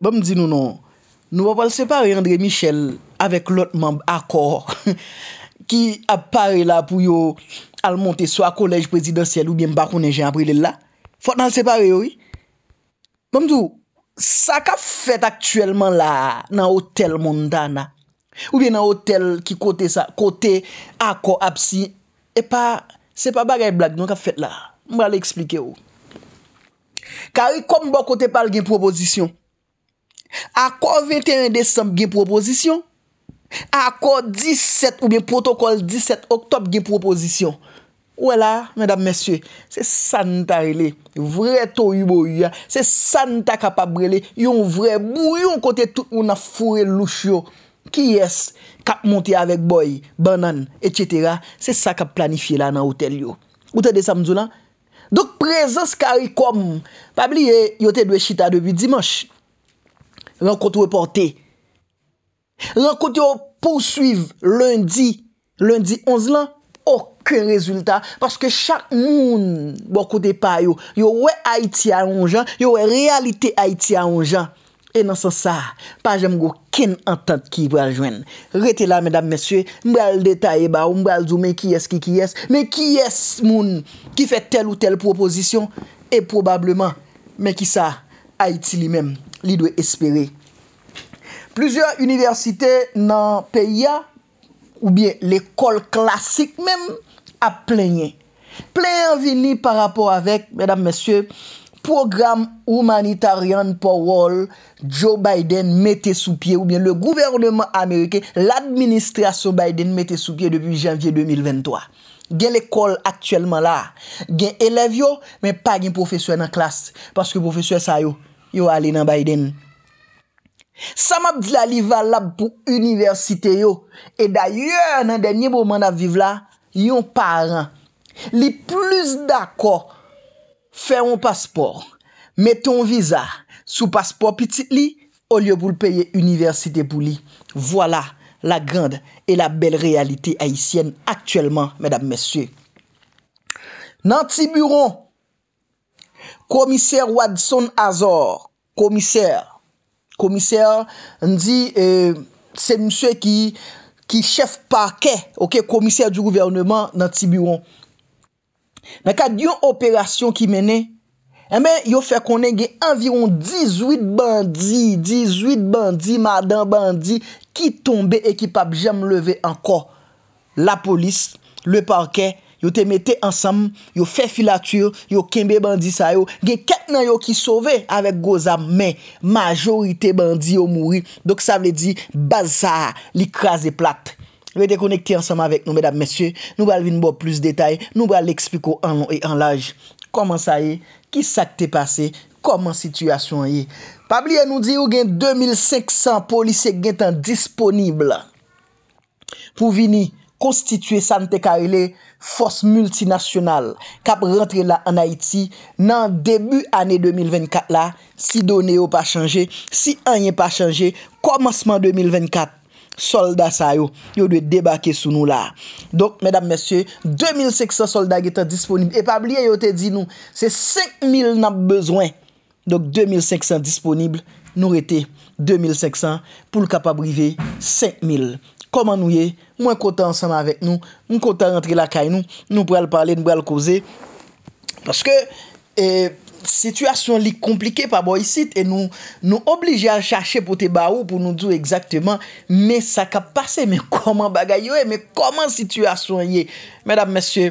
Bèm di nou non, nou, nou wapal separe André Michel avèk lòt mèmb akor ki ap pare la pou yo al monte so a kolej presidansel ou bèm bakou nejen aprile la. Fote nan separe yo, oui. Bèm di nou, sa ka fèt aktuellement la nan hotel mondana. Ou bèm nan hotel ki kote sa, kote akor ap si. E pa, se pa bagay blag nou ka fèt la. Mbèm alè eksplike yo. Kari kombo kote pal gen proposisyon. Akor 21 Desembe gen propozisyon Akor 17 ou bien protokol 17 Oktob gen propozisyon Ouè la, mèdam mèsyè Se santa ilè, vre to yu bo yu ya Se santa kapabre lè Yon vre bou, yon kote tout yon a fure louch yo Ki yes, kap monte avek boy, banan, etc Se sa kap planifi la nan outel yo Outel Desembe zou la Dok prezons karikom Pabli ye, yote dwe chita dwe bi dimansh lankot reporte, lankot yo porsuiv lundi, lundi 11 lan, okken rezultat, paske chak moun bon bwakote pa yo, yo we Haiti a onjan, yo we realite Haiti a onjan, e nan san sa, pa jem go ken antant ki wajwen, rete la medam mesye, mbal detaye ba, mbal zou me kyes ki kyes, me kyes moun ki fe tel ou tel proposisyon, e probableman, me ki sa, Haiti li men, li dwe espere, Plusyon universite nan peya, ou bien l'ekol klasik menm, a plenye. Plenye an vini par rapport avek, mèdam mèsyè, program humanitarian parole Joe Biden mette sou pie, ou bien le gouvernement amerike, l'administrasyon Biden mette sou pie depi janvye 2023. Gen l'ekol aktuelman la, gen elev yo, men pa gen profesyon nan klas, paske profesyon sa yo, yo alè nan Biden. Samap dila li valab pou universite yo. E daye nan denye pou man ap vive la, yon paran li plus dako fe yon paspor. Meton viza sou paspor pitit li ou liyo pou l'peye universite pou li. Voilà la grande et la belle réalité haïtienne aktuellement, mesdames, messieurs. Nan ti bureau, komiser Watson Azor, komiser, komisèr, an di, se msè ki chef parke, ok, komisèr di gouvernement nan ti biyon. Mwen ka diyon operasyon ki mènen, mwen yo fè konen gen environ 18 bandi, 18 bandi, madan bandi, ki tombe ekip ap jèm leve anko. La polis, le parke, Yo te mette ansam, yo fe filatur, yo kembe bandi sa yo. Gen ket nan yo ki sove avèk goza men, majorite bandi yo mouri. Dok sa vle di, bazar, likras e plat. Yo te konekte ansam avèk nou, mèdap mèsyè. Nou bal vin bo plus detay, nou bal l'ekspiko an lon e an laj. Koman sa ye? Ki sa te pase? Koman situasyon ye? Pabliye nou di yo gen 2500 polise gen tan disponible. Fou vini. Konstitue Sante Karele, fos multinasyonal, kap rentre la an Haiti nan debu ane 2024 la, si do ne yo pa chanje, si anye pa chanje, komasman 2024, solda sa yo, yo dwe debake sou nou la. Dok, medam mesye, 2500 solda getan disponible, epabliye yo te di nou, se 5000 nan bezwen, dok 2500 disponible nou rete. 2,500 pou l ka pa brive 5,000. Koman nou ye? Mwen kota ansan anvek nou? Mwen kota rentre la kay nou? Nou pou al pale, nou pou al koze? Paske, situasyon li komplike pa boy sit e nou oblije a chache pou te ba ou pou nou djou exactement me sa ka pase, me koman bagay yo e? Me koman situasyon ye? Medan monsye,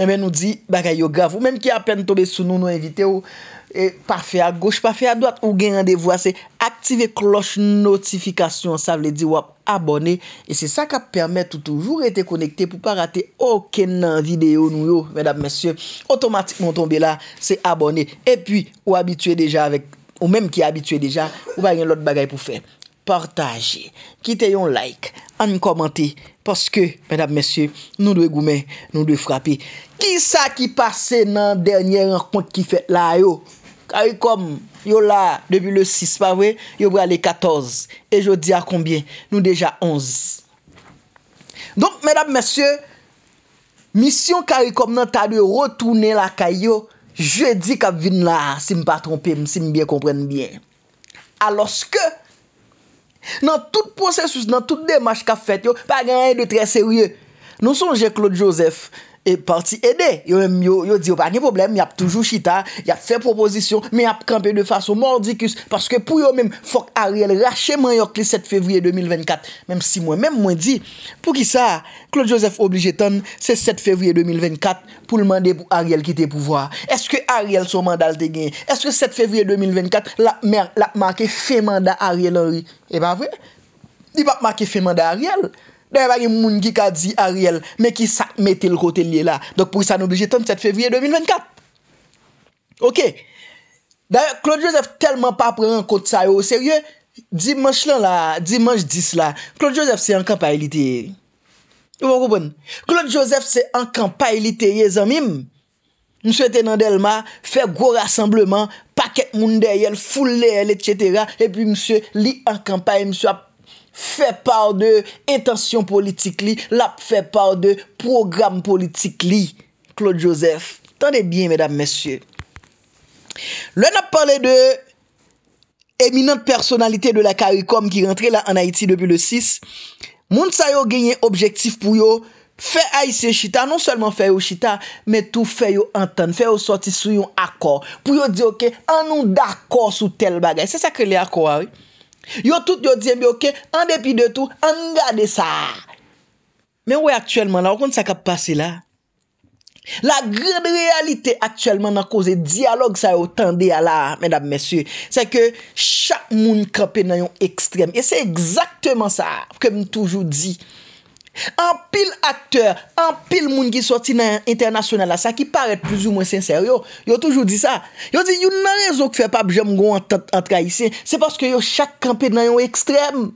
mwen nou di bagay yo grav. Ou menm ki apen tobe sou nou nou evite ou E pa fe a goche, pa fe a doat, ou gen randevwa, se aktive kloche notifikasyon, sa vle di wap abone, e se sa ka permette ou toujou rete konekte pou pa rate okè nan videyo nou yo, mèdap mèsyè, otomatik moun tombe la, se abone, e pi ou abitue deja, ou mèm ki abitue deja, ou bayen lot bagay pou fe, portaje, kite yon like, an yon komante, poske, mèdap mèsyè, nou dwe goumen, nou dwe frapi, ki sa ki pase nan dernyè an kont ki fet la yo? Karikom yo la debi le 6, pa vwe, yo vwe ale 14. E jodi a konbien, nou deja 11. Donk, mèdame, mèsyè, misyon karikom nan tade yo rotounen la ka yo, jodi ka vin la, si m pa trompè, si m biè komprenn biè. Aloske, nan tout prosesus, nan tout demache ka fèt yo, pa genye de tre serye, nou sonje Claude Joseph, E parti ede, yo di yo pa gen problem, yap toujou chita, yap fe propozisyon, me yap kampe de faso mordikus, paske pou yo menm fok Ariel rache man yok li 7 fevriye 2024, menm si mwen, menm mwen di, pou ki sa, Claude Joseph oblige ton se 7 fevriye 2024 pou l mande Ariel kite pou vwa. Eske Ariel sou mandal te gen? Eske 7 fevriye 2024 la mer, la pmanke fe manda Ariel ori? E pa vwe? Di pa pmanke fe manda Ariel? Da yon bagi moun ki ka di a riel, men ki sak mette l kote li la. Dok pou yon sa n'oblije 37 fevriye 2024. Ok. Da yon, Claude Joseph telman pa prenen kote sa yo. Serye, dimanche lan la, dimanche 10 la, Claude Joseph se ankan pa iliteye. Ou wakou bon? Claude Joseph se ankan pa iliteye zanmim. M sou ete nan del ma, fe gwo rassembleman, paket moun dey el, foule el, etc. E pi m sou li ankan pa yon m sou ap Fè par de intansyon politik li, la fè par de program politik li, Claude Joseph. Tande bien, mesdames, messieurs. Le nap pale de eminante personalite de la Karikom ki rentre la an Haiti depi le 6, moun sa yo genye objektif pou yo fè a yise chita, non selman fè yo chita, metou fè yo anten, fè yo sorti sou yon akor. Pou yo diyo ke an nou d'akor sou tel bagay, se sa ke li akor a ouy. Yo tout yo diye mi ok, an depi de tou, an gade sa Men wè aktuellement la, wè kont sa kap pase la La grede realite aktuellement na koze diyalog sa yo tende ya la, menab mesye Se ke chak moun krepe nan yon ekstrem E se ekzakteman sa, kem toujou di An pil akteur, an pil moun ki soti nan yon internasyonel la, sa ki paret plus ou mwen senseryo. Yo toujou di sa. Yo di, yo nan rezo ki fè pa bjèm goun an traisyen, se paske yo chak kampè nan yon ekstrem.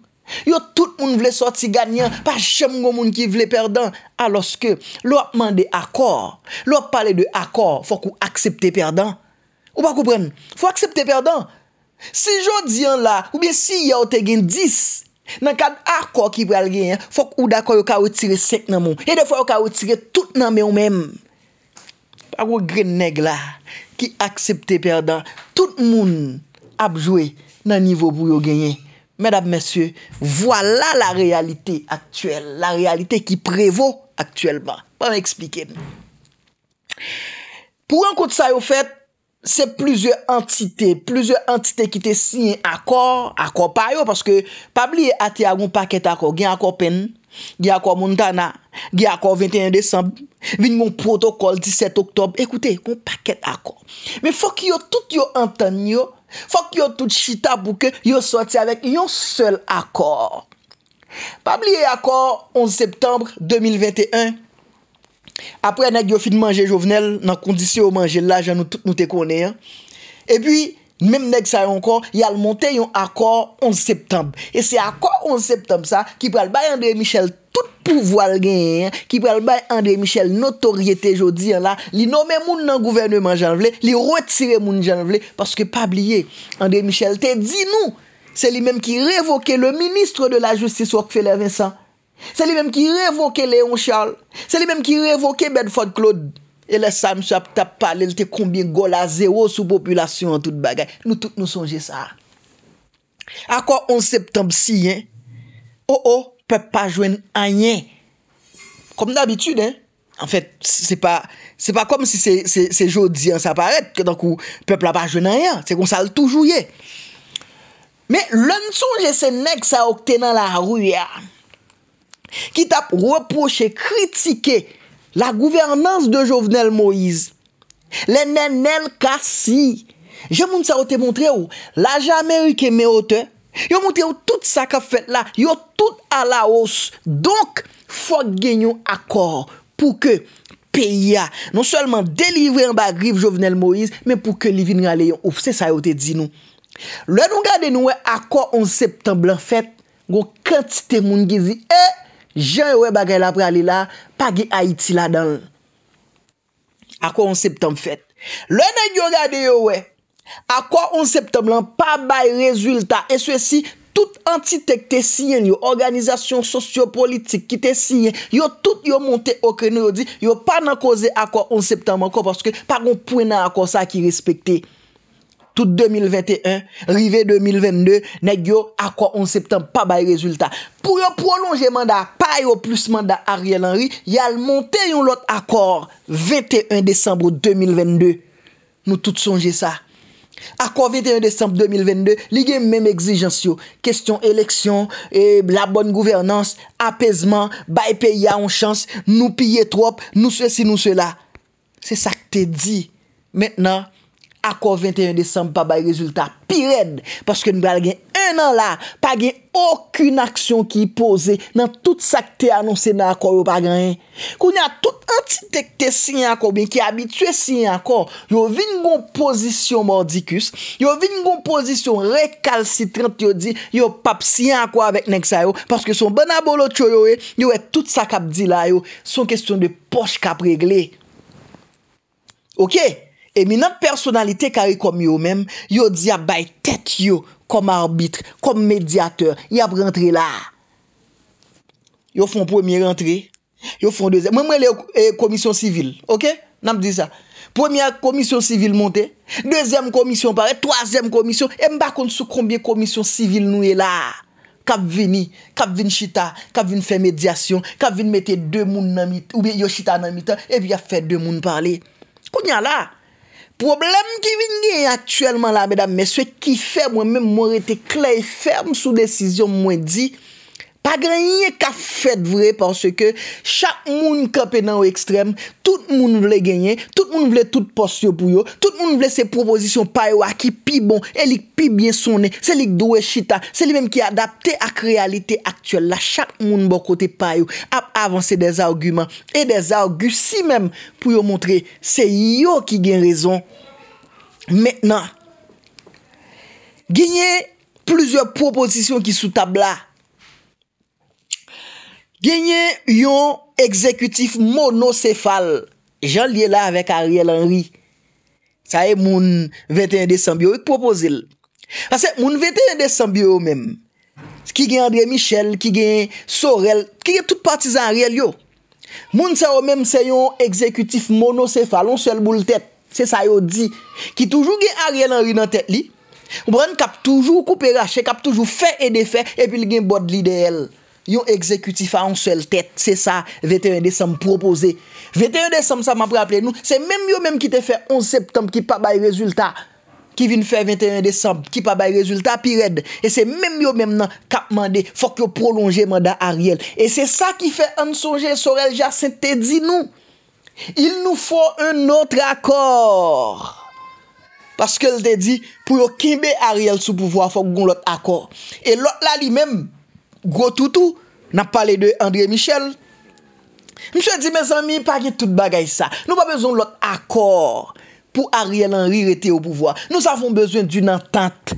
Yo tout moun vle soti ganyan, pa chèm goun moun ki vle perdan. Alos ke, lò ap mande akor, lò ap pale de akor, fò kou aksepte perdan. Ou pa kou pren, fò aksepte perdan. Si jò diyan la, ou bien si yaw te gen dis, ou bien si yaw te gen dis, Nan kan akor ki pral genyen, fok ou dako yo ka wotire sek nan moun. E defo yo ka wotire tout nan mè ou mèm. Par ou gren neg la, ki aksepte per dan. Tout moun apjouye nan nivou pou yo genyen. Mèdap mèsyè, vwa la la realite aktuel. La realite ki prevou aktuelman. Pan mè eksplike. Pou an kout sa yo fèt? Se plizye antite, plizye antite ki te sin akor, akor payo, paske pabliye ate a goun paket akor, gen akor pen, gen akor moun dana, gen akor 21 desan, vin goun protokol 17 oktob, ekoute, goun paket akor. Me fok yo tout yo antan yo, fok yo tout chita bouke, yo soti avek yon sel akor. Pabliye akor 11 septembre 2021, Apre nag yo fin manje jovenel, nan kondisyon manje la jan nou te konen. E pi, menm neg sa yon kon, yal monte yon akor 11 septembe. E se akor 11 septembe sa, ki pral bay André Michel tout pou voal gen, ki pral bay André Michel notoryete jodi yon la, li nomen moun nan gouvernement jan vle, li retire moun jan vle, paske pa bliye André Michel te di nou. Se li menm ki revoke le ministre de la justice Wakfeler Vincent. Se li menm ki revoke Léon Charles Se li menm ki revoke Bedford Claude E lè sa msè ap tap pale Lè te kombi go la zè wò sou popülasyon Tout bagay, nou tout nou sonjè sa A kwa 11 septembe 6 O o Pèp pa jwen anyen Kom d'abitud En fèt, se pa Se pa kom si se jo diyan sa paret Kè dan kou pèp la pa jwen anyen Se kon sa l toujouye Me lè nsonjè se nek sa okte nan la rouye A Ki tap reproche, kritike la gouvernance de Jovenel Moïse. Le nen nel kasi. Je moun sa yote montre ou, la jamè yoke me ote. Yo montre ou tout sa ka fèt la, yo tout ala os. Donk, fòk genyon akor pou ke peya. Non solman delivre yon bagrif Jovenel Moïse, men pou ke li vin gale yon. O fse sa yote di nou. Le nou gade nou e akor 11 septemblan fèt, yo kantite moun gezi e... Eh, jen we bagay la prali la, pa ge Haiti la dan, akwa 11 septem fèt, lènen yon gade yo we, akwa 11 septem lan pa bay rezultat, e swesi, tout antitek te sinyen, yo, organizasyon sociopolitik ki te sinyen, yo, tout yo monte okren, yo di, yo, pa nan koze akwa 11 septem anko, paske pa gon pouen nan akwa sa ki respekte, Tout 2021, rive 2022, ne gyo akwa 11 septembe, pa bay rezultat. Pou yo prolonje mandat, pay yo plus mandat Ariel Henry, yal monte yon lot akwa 21 decembre 2022. Nou tout sonje sa. Akwa 21 decembre 2022, li gen menm exijansyo. Kestyon eleksyon, e, la bonn gouvernans, apesman, bay pay ya on chans, nou pye trop, nou se si nou se la. Se sa k te di. Mètnen, akor 21 Desembe pa bayi rezultat pirend, paske nou bal gen 1 an la, pa gen okun aksyon ki yi pose, nan tout sakte anonsen nan akor yo pa gen 1. Koun ya tout antitekte si yon akor bin, ki abitwe si yon akor, yo vin gon pozisyon mordikus, yo vin gon pozisyon rekal si 30 yodi, yo pap si yon akor avèk nèk sa yo, paske son banabolo tsyo yo e, yo wè e tout sak ap di la yo, son kestyon de poch kap regle. Ok? E mi nan personalite kari kom yo men, yo di ap bay tete yo kom arbitre, kom mediateur, yo ap rentre la. Yo fon premier rentre, yo fon deuxième, mwen mwen le yo eh, komisyon sivil, ok, nan m di sa. Premier komisyon sivil monte, deuxième komisyon pare, troisième komisyon, e m bakon sou kombye komisyon sivil nou e la. Kap vini, kap vini chita, kap vini fe medyasyon, kap vini mette de moun nan mitan, ou bi yo chita nan mitan, e bi a fe de moun parle. Konya la, Problem ki vin gen aktuelman la beda meswe ki ferm wè men mwen rete kley ferm sou desisyon mwen di... Pa genye ka fèd vre, porsè ke chak moun kapè nan ou ekstrem, tout moun vle genye, tout moun vle tout post yo pou yo, tout moun vle se proposisyon payo a ki pi bon, e lik pi bien sonè, se lik douè chita, se li mèm ki adapte ak realite aktuel la, chak moun bo kote payo, ap avanse des augüman, e des augü si mèm pou yo montre, se yo ki gen rezon. Mètenan, genye plouzyor proposisyon ki sou tabla, genye yon ekzekutif monosefal, jan liye la avèk Ariel Henry, sa e moun 21 Desambio, ek proposil. Ase, moun 21 Desambio ou men, ki gen André Michel, ki gen Sorel, ki gen tout partizan Ariel yo, moun se ou men se yon ekzekutif monosefal, on sel bou l'tet, se sa yo di, ki toujou gen Ariel Henry nan tet li, ou bran kap toujou koupe rachè, kap toujou fè e de fè, epi li gen bod li de el. Yon ekzekuti fa an sel tèt. Se sa 21 désem proposè. 21 désem sa ma preple nou. Se mèm yo mèm ki te fè 11 septem ki pa bay rezultat. Ki vin fè 21 désem ki pa bay rezultat pi red. E se mèm yo mèm nan kap mandè fòk yo prolonjè mandè a riel. E se sa ki fè an sonje sor el jase te di nou. Il nou fò un notre akor. Paske el te di pou yo kimbe a riel sou pouvo fòk goun lot akor. E lot la li mèm Gwo toutou, nan pale de André Michel. Mse di, me zami, pa ki tout bagay sa. Nou pa bezon lot akor pou a rielan rirete ou pouvoa. Nou zavon bezwen d'un entente.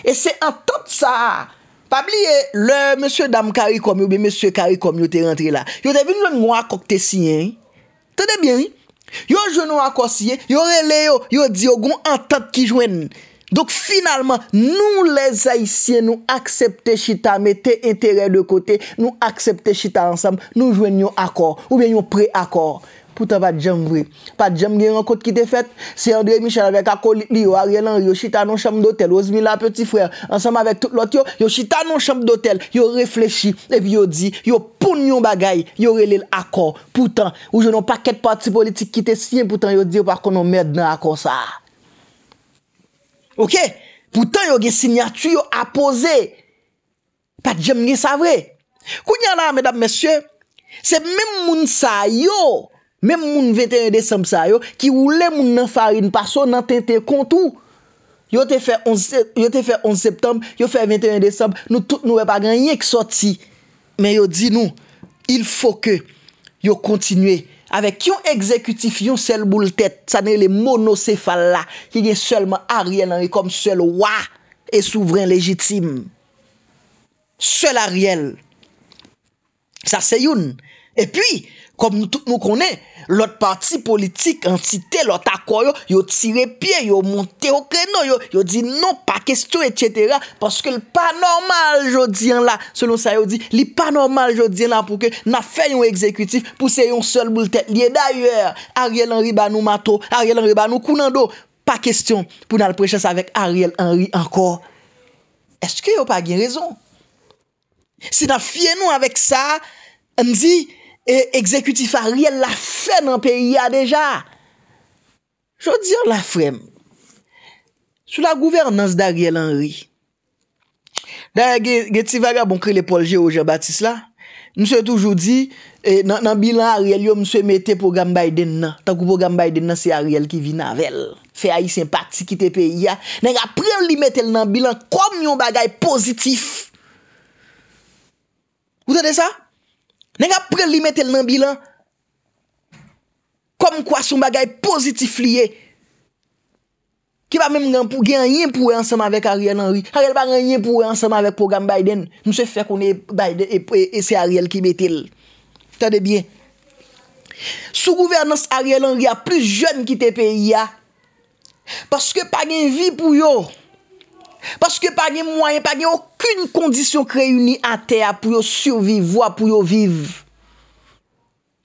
E se entente sa. Pa bli e, le mse dam kari komyo, be mse kari komyo te rentre la. Yo te bin nou akok te siyen. Te de bien. Yo jounou akosye, yo rele yo, yo di yo goun entente ki jwenen. Dok finalman, nou les haisyen nou aksepte chita, mette etere de kote, nou aksepte chita ansam, nou jwen yon akor, ou ben yon pre-akor. Poutan pa djem vre, pa djem gen yon kote ki te fet, se André Michel avek akor li yo a rien nan yo chita non chanm dotel, yo zmi la peti frey ansam avek tout lot yo, yo chita non chanm dotel, yo reflechi, ev yo di, yo poun yon bagay, yo rele l akor. Poutan, ou jwenon pa ket parti politik ki te sien, poutan yo di yo pa konon med nan akor sa. Ok, poutan yo ge sinyatu yo apose, pat jemge sa vre. Kou nyan la, mèdap mèsyè, se mèm moun sa yo, mèm moun 21 désemp sa yo, ki wou lè moun nan fari, nan tente kontou. Yo te fè 11 septem, yo fè 21 désemp, nou wè pa gen yè ki soti, mè yo di nou, il fò ke yo kontinuè. Avèk yon ekzekutif yon sel boul tèt, sa ne le mono sefal la, ki gen selman a riel ane kom sel wak e souvren lejitim. Sel a riel. Sa se yon. E pi, kom nou konen, lout parti politik, lout akor yo, yo tire pie, yo monte yo krenon, yo di nou pa kestyon, etsyetera, paske l pa normal jo diyan la, selon sa yo di, li pa normal jo diyan la, pouke na fe yon ekzekwitif, pouse yon sol bou l tèt, li e dayer, Ariel Henry ba nou mato, Ariel Henry ba nou kounando, pa kestyon, pou nan preches avek Ariel Henry ankor, eske yo pa gen rezon? Si nan fye nou avek sa, an di, E ekzekutif a riel la fe nan periya deja. Jodi an la frem. Sou la gouvernans da riel an ri. Da ge ti vaga bon kre le polje oje batis la. Mse toujou di e, nan bilan a riel yo mse mete pou gam bay den nan. Takou pou gam bay den nan se a riel ki vi nan vel. Fe a yi sempati ki te periya. Nega pre li metel nan bilan kom yon bagay pozitif. Gou te de sa? Nè nga prelime tel nan bilan, kom kwa sou bagay pozitif liye, ki pa mèm nan pou gen yon pouwe ansam avèk Ariel Henry, harèl pa gen yon pouwe ansam avèk program Biden, mse fè konen Biden e, e, e se Ariel ki metil. Tade bie. Sou gouvernance Ariel Henry a plus joun ki te pe ya, paske pa gen vi pou yo, Paske pa gen mwanyen, pa gen okun kondisyon kreuni an te a pou yo survivo a pou yo viv.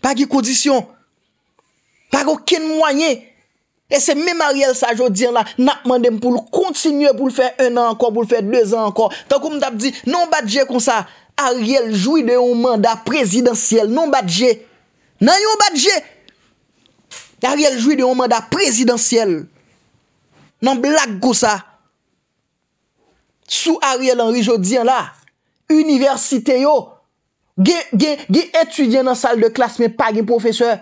Pa gen kondisyon. Pa gen okun mwanyen. E se menm Ariel sa jodi an la, nap mandem pou l kontinye, pou l fè un an an kon, pou l fè dèz an an kon. Tan kou m tap di, nan batje kon sa, Ariel jouy de non, non, yon manda prezidansyel. Nan batje, nan yon batje, Ariel jouy de yon manda prezidansyel. Nan blak kon sa. Sou Ariel Henry Jodien la, universite yo, ge etudyen nan sal de klas, men pa gen profeseur.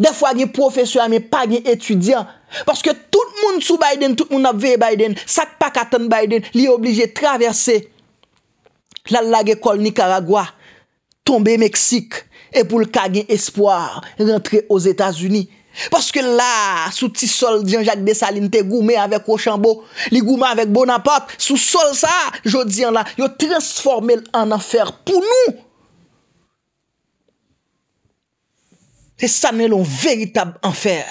De fwa gen profeseur, men pa gen etudyen. Paske tout moun sou Biden, tout moun ap ve Biden, sak pa katan Biden, li oblije traverse la lag ekol Nicaragua, tombe Meksik, epoulka gen espoir, rentre os Etats-Unis. Paske la, sou ti sol diyan Jacques Dessalines te goume avèk Rochambeau, li goume avèk Bonaparte, sou sol sa jodi an la, yo transformel an anfer pou nou. E sa ne lon veritab anfer.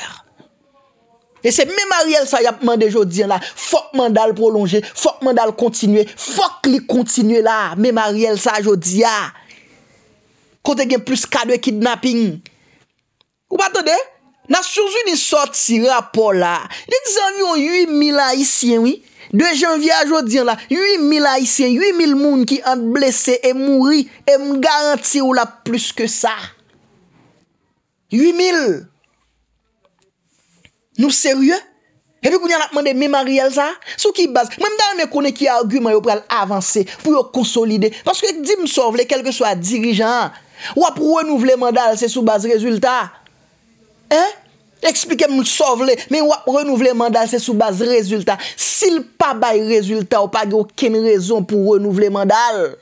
E se memariel sa yapman de jodi an la, fok mandal prolonje, fok mandal kontinue, fok li kontinue la, memariel sa jodi an. Kote gen plus kadwe kidnapping. Ou patode? Na surzou ni sotira pou la. Ni di zanvi yon 8000 haisyen, oui? De janvye a jodi an la, 8000 haisyen, 8000 moun ki ant blese e mouri, e m garanti ou la plus ke sa. 8000! Nou serye? Evi kou nyan apman de memariel sa? Sou ki baz? Mwen m dan mè kone ki argume yo pral avanse pou yo konsolide. Paske di m sor vle kelke swa dirijan, wap wè nou vle mandal se sou baz rezultat. Eksplike moun sovle, men wap renouvle mandal se soubaz rezultat. Sil pa bay rezultat, wap agyo ken rezon pou renouvle mandal.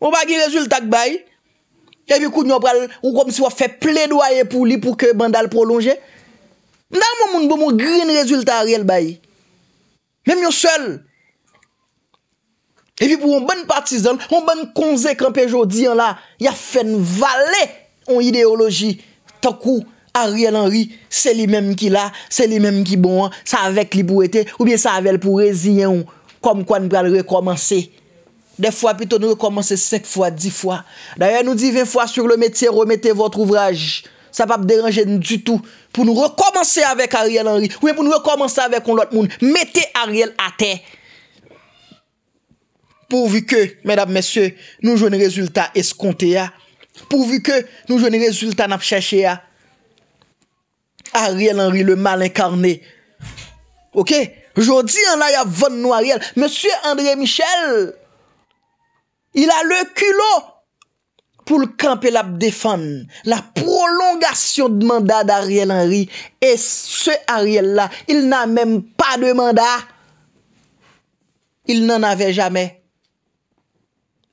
Wap agyo rezultat bay, evi koun yon pral, wap kom si wap fe ple doye pou li pou ke mandal prolonger. Nan moun moun bou moun grin rezultat real bay. Men moun sel. Evi pou yon bon partizan, yon bon konze kranpe jodi yon la, yon fè n valè yon ideologi. Takou, Ariel Henry, se li menm ki la, se li menm ki bon, sa avek li pou ete, ou bien sa avel pou rezinyon, kom kon pral rekomansi. De fwa pito nou rekomansi sek fwa, di fwa. Daya nou di ven fwa sur le metye, remete vot ouvraj, sa pa pderanje nou du tou, pou nou rekomansi avek Ariel Henry, ou bien pou nou rekomansi avek on lot moun, meti Ariel a te. Pou vi ke, medap mesye, nou jouni rezultat eskonte ya. Pouvi ke nou jweni rezultat nap chache a Ariel Henry le mal inkarné Ok Jodi an la ya von nou Ariel Monsie André Michel Il a le culot Pou l'kampel ap defan La prolongasyon de mandat D'Ariel Henry E se Ariel la Il nan menm pa de mandat Il nan ave jame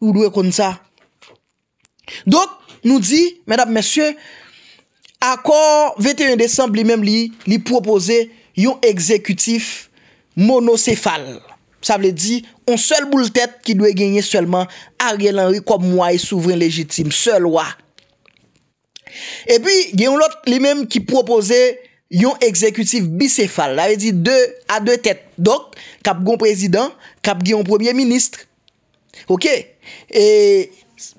Ou dwe kon sa Dok nou di, mèdap mèsyè, akor 21 décembre li mèm li li propose yon exekutif monosefal. Sa vle di, on sel boule tèt ki dwe genye selman Ariel Henry kom mwa e souveren legitim, sel wwa. E pi, gen yon lot li mèm ki propose yon exekutif bisefal. La vle di, de a de tèt. Dok, kap goun prezident, kap gen yon premier ministre. Ok? E,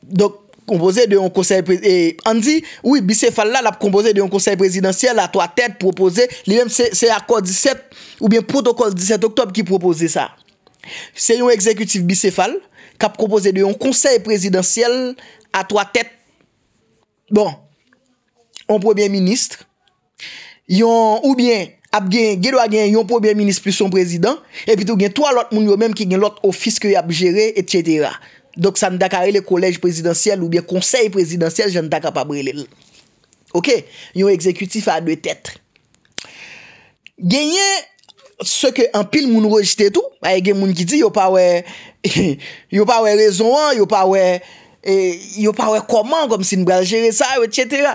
dok, kompoze de yon konsey presiden... Andy, oui, Bicefal la l ap kompoze de yon konsey presidenciel a to a tet propose, li men se akor 17, ou bien protokol 17 oktob ki propose sa. Se yon exekutif Bicefal kap kompoze de yon konsey presidenciel a to a tet. Bon, yon premier ministre, yon ou bien ap gen, gen yon premier ministre plus yon president, epi tou gen to alot moun yo men ki gen lot ofiske yon ap gere, et cetera. Dok sa n da ka rele kolej prezidansyel ou biye konsey prezidansyel, jan da ka pa brele lè. Ok, yon ekzekutif a dwe tèt. Genye, se ke an pil moun rejite tou, a ye gen moun ki di, yo pa we, yo pa we rezon an, yo pa we, e, yo pa we koman, kom si n bel jere sa, et cetera.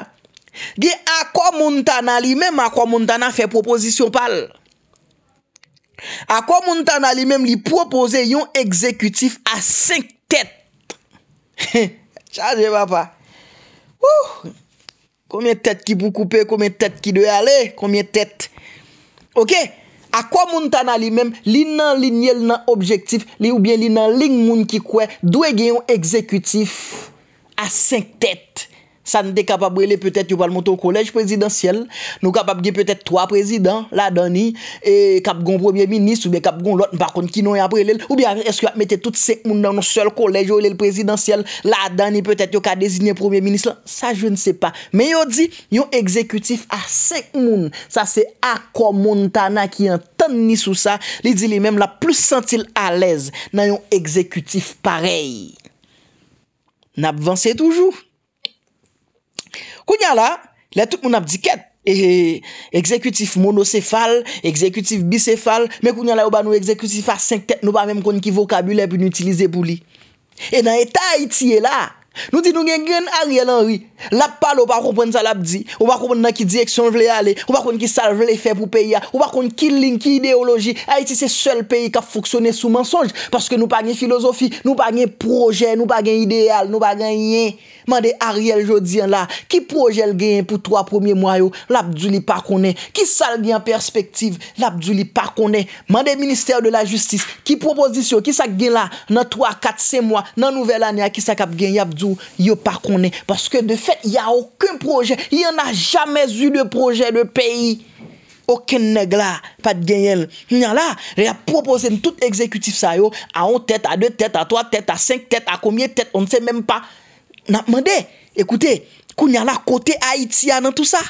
Genye, akwa moun tana li mem, akwa moun tana fe proposisyon pal. Akwa moun tana li mem li propose yon ekzekutif a 5. Chade pa pa Koumye tèt ki pou koupe Koumye tèt ki dwe ale Koumye tèt A kwa moun ta nan li men Li nan linye, li nan objektif Li ou bien li nan ling moun ki kwe Dwe genyon ekzekutif A 5 tèt San de kapap brele peutet yo pal mouton kolèj prezidansyèl, nou kapap ge peutet 3 prezidans la dani, e kap gon premier minis ou be kap gon lot mpar konn kinon ya brele, ou be esk yo ap mette tout sek moun nan nou sol kolèj yo rele prezidansyèl, la dani peutet yo ka dezine premier minis lan, sa je ne se pa. Me yo di, yon ekzekutif a sek moun, sa se Akko Montana ki yon tan ni sou sa, li di li menm la plus sentil alèz nan yon ekzekutif parey. Nap vansè toujou. Kounya la, la tout moun ap di ket Ehe, ekzekutif monosefal, ekzekutif bisefal Men kounya la ou ba nou ekzekutif asen ket Nou ba menm kon ki vokabule pou nou itilize pou li E nan eta Haiti e la Nou di nou gen gen Ariel Henry Lap pal ou ba kompwen sa lap di Ou ba kompwen nan ki direksyon vle ale Ou ba kon ki sal vle fe pou peya Ou ba kon ki link ideologi Haiti se sel peyi ka foksyone sou mensonj Paske nou pa gen filosofi, nou pa gen proje Nou pa gen ideal, nou pa gen yen Mande Ariel Jodien la, ki projel genyen pou 3 premier mwa yo, l'Abdou li pa konen. Ki sal genyen perspektiv, l'Abdou li pa konen. Mande Ministère de la Justice, ki proposisyon, ki sak genyen la, nan 3, 4, 5 mwa, nan nouvel ane, ki sak ap genyen l'Abdou, yo pa konen. Parce que de fait, y a aucun projel, y en a jamais eu de projel de peyi. Aucun neg la, pat genyen. Mande la, y a proposyen tout exekutif sa yo, a 1 tete, a 2 tete, a 3 tete, a 5 tete, a komye tete, on ne se mèm pa. Na mande, ekoute, kounya la kote Haiti ya nan tout sa.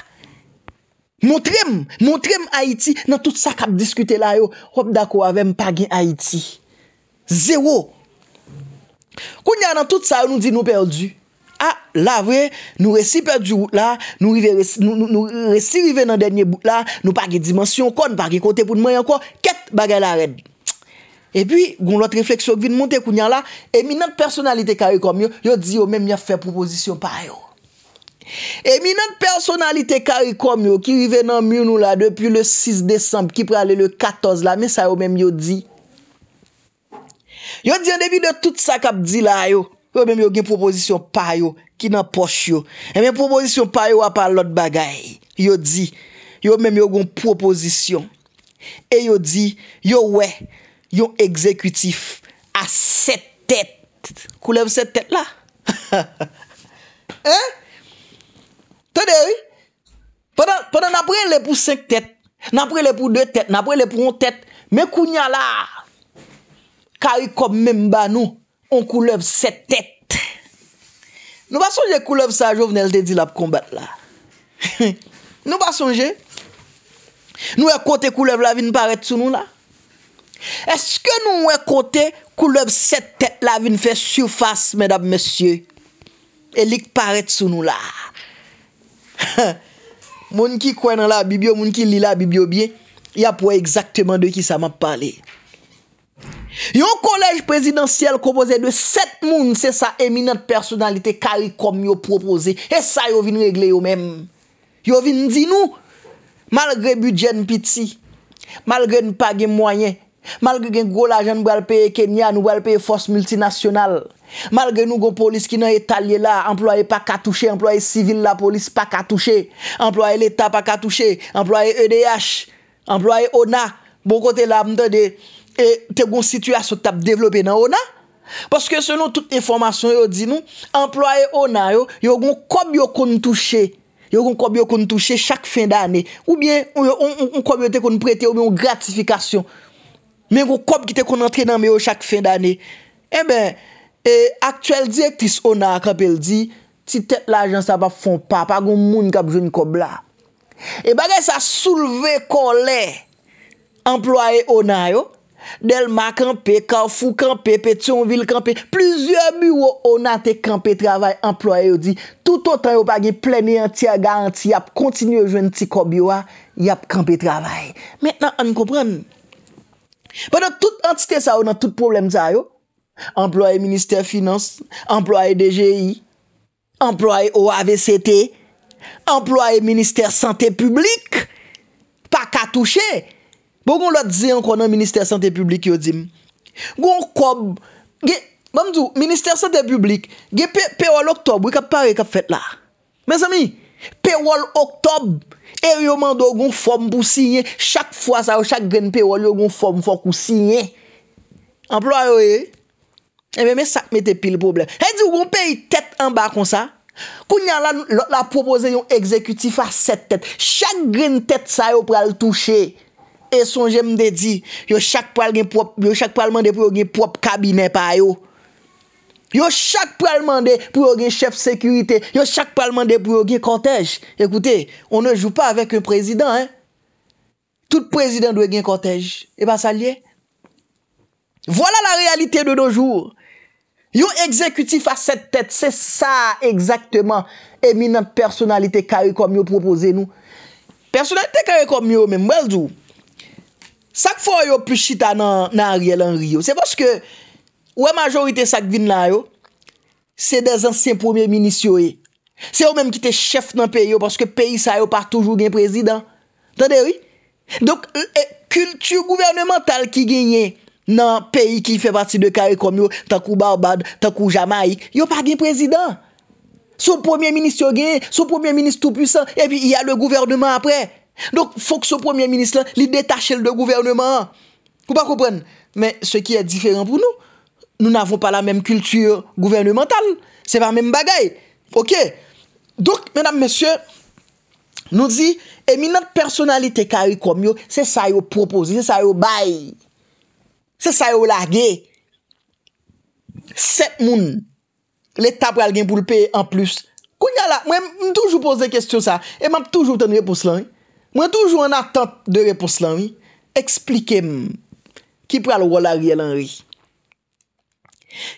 Montrem, montrem Haiti nan tout sa kap diskute la yo. Hop da kou avem pagin Haiti. Zero. Kounya nan tout sa yo nou di nou perdu. Ha, la vre, nou resi perdu la, nou resi rive nan denye la, nou pagin dimensyon kon, pagin kote pou nou mayanko, ket bagay la red. E pi, goun lot refleksyon ki vin moun te kou nyan la, eminant personalite kari kom yo, yo di yo men mi a fe proposisyon pa yo. Eminant personalite kari kom yo, ki vive nan moun nou la, depi le 6 Desembe, ki pre ale le 14 la, men sa yo men mi yo di. Yo di an devide tout sa kap di la yo, yo men mi yo gen proposisyon pa yo, ki nan poch yo. E men proposisyon pa yo apan lot bagay. Yo di, yo men mi yo gen proposisyon. E yo di, yo wey, yon ekzekutif a set tèt. Koulev set tèt la. Eh? Tèdè? Pwè nan prè lè pou sek tèt, nan prè lè pou dè tèt, nan prè lè pou on tèt, men kounya la, kari kom mè mba nou, on koulev set tèt. Nou ba sonje koulev sa jov nel tè di la pou kombat la. Nou ba sonje? Nou e kote koulev la vin paret sou nou la? Eske nou mwen kote Kou lev set tete la Vin fe surface medab mesye Elik paret sou nou la Moun ki kwen nan la bibyo Moun ki li la bibyo bie Ya pouwe ekzakteman de ki sa map pale Yo kolej prezidentiel Kompose de set moun Se sa eminent personalite Kari kom yo propose E sa yo vin regle yo men Yo vin di nou Malgre budjen piti Malgre npage mwanyen Malge gen gwo la jan nou wèlpeye Kenya, nou wèlpeye fos multinasional. Malge nou gwo polis ki nan etalye la, employe pa katouche, employe sivil la polis pa katouche, employe l'Etat pa katouche, employe EDH, employe ONA, bon kote la mtade, te goun situasyon tap devlope nan ONA. Paske se nou tout informasyon yo di nou, employe ONA yo, yo goun kob yo kon touche, yo goun kob yo kon touche chak fin da ane, ou bien, yo goun kob yo te kon prete yo goun gratifikasyon, Men kou kop ki te kon entre nan me yo chak fin dani. Eh e ben, aktuel direktis ona a kapel di, ti tet la jan sa pa fon pa, pa goun moun kap joun kop la. E bagay sa souleve kole, employe ona yo, Delma kampé, Kalfou kampé, Petionville kampé, plizye mi wo ona te kampé travay, employe yo di, tout o tan yo pa gi plenye an ti a garanti, yap kontinu yo joun ti kop yo a, yap kampé travay. Mètenan an kouprenn, Ba nan tout antite sa ou nan tout problem za yo, employe minister finance, employe DGI, employe OAVCT, employe minister santé publik, pa katouche, bo goun lòt zi an kon nan minister santé publik yo zim. Goun kob, ge, mamdou, minister santé publik, ge, pe wol oktob, wik ap parek ap fet la. Men zami, pe wol oktob, E yon mando yon fon pou sinye, chak fwa sa yon chak gren pe yon yon fon pou sinye. Amplo a yon e, e mè mè sak mè te pil pou blè. E di yon pe yon tet an bak kon sa, kou nyan la lòt la propose yon exekutif a set tet. Chak gren tet sa yon pral touche, e son jèm de di, yon chak pral mande pou yon gen prop kabine pa yon. Yo chak pralman de pou yo gen chef sekurite. Yo chak pralman de pou yo gen kontèj. Ekoute, on ne jou pa avèk yon prezident, hein. Tout prezident dwe gen kontèj. Eba eh sa liye. Vola la realite de nou jour. Yo exekutif a set tèt. Se sa, ekzakteman, eminant personalite kari kom yo propose nou. Personalite kari kom yo, men mwèl djou. Sak fò yo pichita nan riel an rio. Se poske, Ou e majorite sak vin nan yo, se de zansyen premier minis yo e. Se yo menm ki te chef nan peyo, paske peyi sa yo pa toujou gen prezident. Tande wè? Dok, kultu e, gouvernemental ki genye nan peyi ki fe pati de kare komyo, takou Baobad, takou Jamaik, yo pa gen prezident. So premier minis yo genye, so premier minis tout puissant, epi, ya le gouvernement apre. Dok, fok so premier minis lan, li detache le de gouvernement. Ou pa koupren? Men, se ki e diferent pou nou, Nou navon pa la menm kultur gouvernemental. Se pa menm bagay. Ok. Dok, menam mesye, nou di eminat personalite kari komyo se sa yo proposi, se sa yo bayi. Se sa yo large. Set moun. L'Etat pral gen poulpe en plus. Kou nga la. Mwen toujou pose kestyon sa. Eman toujou ten repos lan. Mwen toujou en atant de repos lan. Eksplike moun. Ki pral wala riyel an riyel.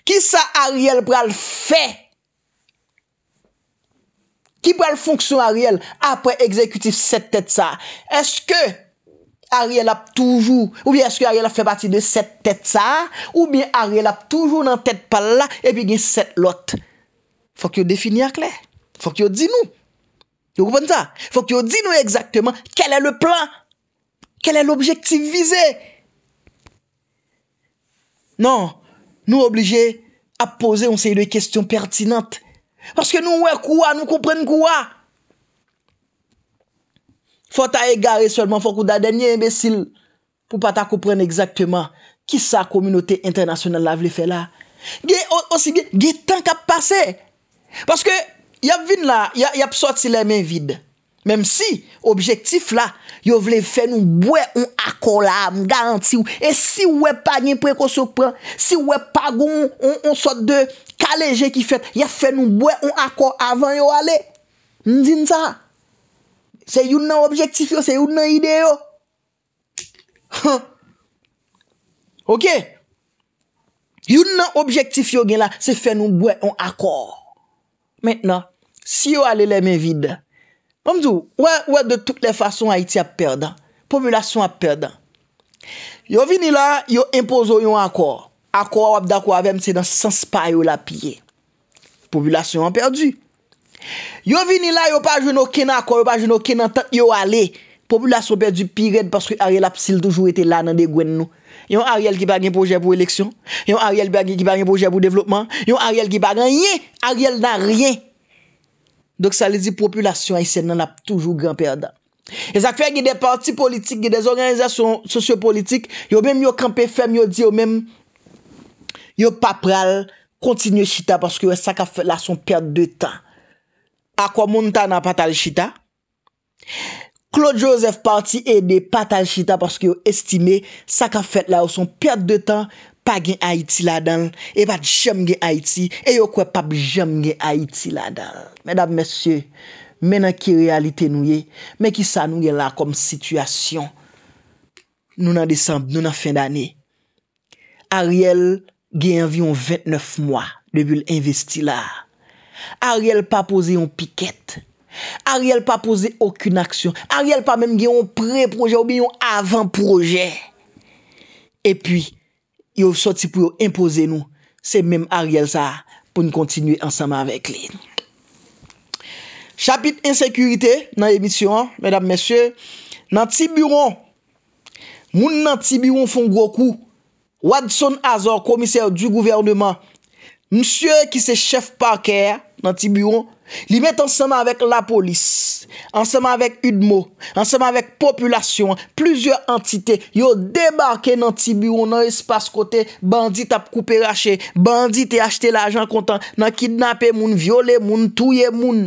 Ki sa Ariel pral fè? Ki pral fonksyon Ariel apre ekzekutif set tèt sa? Eske Ariel ap toujou? Ou bien eske Ariel ap fè pati de set tèt sa? Ou bien Ariel ap toujou nan tèt pal la epi gen set lot? Fok yo defini ak lè? Fok yo di nou? Yo koupon sa? Fok yo di nou ekzakteman kelle e le plan? Kelle e l'objektif vize? Nan, Nou oblige ap pose onseye de kestyon pertinante. Paske nou wè kouwa, nou kompren kouwa. Fwa ta e gare solman, fwa kou da denye imbesil. Pou pa ta kompren ekzakteman ki sa kominote internasyonel la vle fe la. Ge, osi, ge, ge, tank ap pase. Paske, yap vin la, yap sot si la men vide. Mem si, objektif la, yo vle fe nou bwe un akor la, m garanti ou. E si wè pa gwen preko souk pren, si wè pa gwen on sot de kaleje ki fet, ya fe nou bwe un akor avan yo ale. M zin sa? Se yon nan objektif yo, se yon nan ide yo. Ok? Yon nan objektif yo gen la, se fe nou bwe un akor. Mètena, si yo ale lè men vide, Mamdou, wè, wè de tout lè fason Haïti ap perdant. Populasyon ap perdant. Yo vini la, yo imposo yon akor. Akor wèp da kwa wèm, se dan sens pa yon la piye. Populasyon ap perdu. Yo vini la, yo pa joun okè nan akor, yo pa joun okè nan tan yo ale. Populasyon ap perdu pi red, paske Ariel Apsil toujou ete la nan de gwen nou. Yon Ariel ki bagen proje pou eleksyon. Yon Ariel bagen ki bagen proje pou devlopman. Yon Ariel ki bagen yé. Ariel nan ryen. Donk sa li di populasyon ay sè nan ap toujou gran perda. E zak fè gè de parti politik, gè de zorganizasyon sosyo politik, yo mèm yo kampe fèm, yo di yo mèm yo papral kontinye chita pask yo wè e sak a fèt la son perde de tan. Akwa moun tan nan patal chita? Claude Joseph parti e de patal chita pask yo estime sak a fèt la ou son perde de tan pa gen Haiti la dan, e pat jom gen Haiti, e yo kwe pap jom gen Haiti la dan. Medab mesye, menan ki realite nou ye, men ki sa nou gen la kom sitwasyon, nou nan desembe, nou nan fin dane, Ariel gen yon 29 mwa, debi l'investi la, Ariel pa pose yon piket, Ariel pa pose yon aksyon, Ariel pa menm gen yon pre-proje, yon avan proje, epi, Yow soti pou yow impose nou. Se mèm a riel sa pou nou kontinu ansama avèk li nou. Chapit insekurite nan emisyon, mèdame mèsyè, nan tibiron, moun nan tibiron fon gòkou, Watson Azor, komisyèr du gouvernement, msyè ki se chef parkè, nan tibiron, Li met anseman vek la polis, anseman vek Udmo, anseman vek populasyon, pluzyor antite yo debarke nan tibi ou nan espas kote, bandi tap koupe rache, bandi te achete la ajan kontan, nan kidnapè moun, viole moun, touye moun.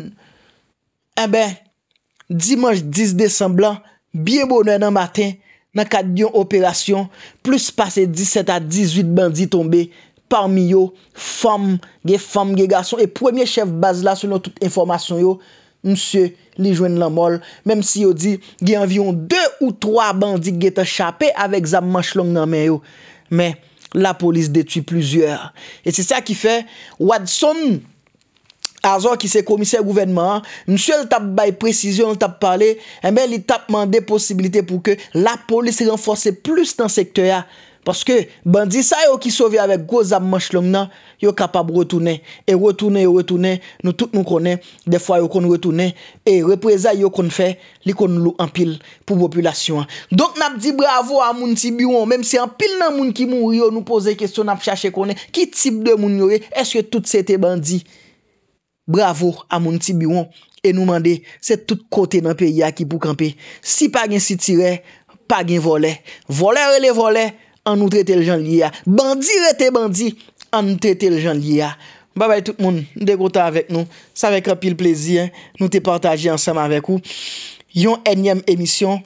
Ebe, eh dimanj 10 Desemblan, biye mounen nan matin, nan kat diyon operasyon, plus pase 17 a 18 bandi tombe, Parmi yo, fom, ge fom, ge gason, e pwemye chef baz la selon tout informasyon yo, msye li jwen lan mol, mem si yo di, ge anvyon 2 ou 3 bandik ge te chapè avèk zan manch long nan men yo. Men, la polis detui pluzyor. E se sa ki fe, wad son, azor ki se komisyen gouvenman, msye li tap bay prezisyon, li tap pale, e eh men li tap mande posibilite pou ke la polis se renfose plus tan sektoya Paske bandi sa yo ki sovi avek gozab manch lom nan, yo kapab retounen. E retounen, retounen, nou tout nou konen, defwa yo kon retounen, e repreza yo kon fè, li kon lou anpil pou populasyon. Donk nap di bravo a moun tibiron, menm se anpil nan moun ki moun, yo nou pose kestyon ap chache konen, ki tip de moun yore, eske tout se te bandi. Bravo a moun tibiron, e nou mande, se tout kote nan peyi a ki pou kampe. Si pa gen sitire, pa gen vole. Vole re le vole, an nou trete l jan li ya. Bandi rete bandi, an nou trete l jan li ya. Babay tout moun, dekota avèk nou, sa vek rapil plezi, nou te partaje ansam avèk ou. Yon enyem emisyon,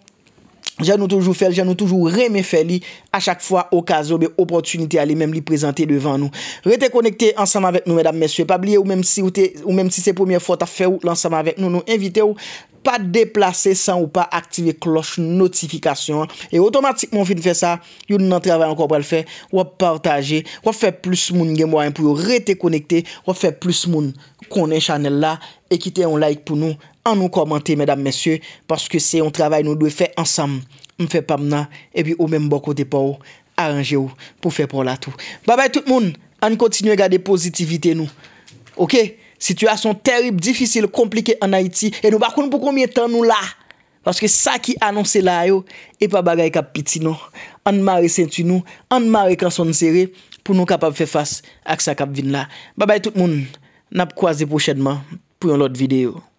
jan nou toujou fel, jan nou toujou reme fel li, a chak fwa okazo be, opotunite ale, mem li prezante devan nou. Re te konekte ansam avèk nou, mèdam mèsyè, pa bliye ou mèm si ou te, ou mèm si se pomiè fwa ta fe ou, l ansam avèk nou, nou invite ou, pa deplase san ou pa aktive kloche notifikasyon. E otomatikman fin fe sa, yon nan travay anko pral fe, wap partaje, wap fe plis moun genmwa an pou yon rete konekte, wap fe plis moun konen chanel la, e kite yon like pou nou, an nou komante, medam mesye, paske se yon travay nou dwe fe ansam, mfe pamna, e pi ou menm bokote pa ou, aranje ou, pou fe pral la tou. Babay tout moun, an kontinu e gade pozitivite nou. Ok? Situasyon terib, difisil, komplike an Haiti. E nou bakoun pou komye tan nou la. Paske sa ki anonsen la yo, e pa bagay kap piti nou. An mare senti nou, an mare konson seri, pou nou kapab fe fas ak sa kap vin la. Babay tout moun. Nap kwa ze pochedman pou yon lot videyo.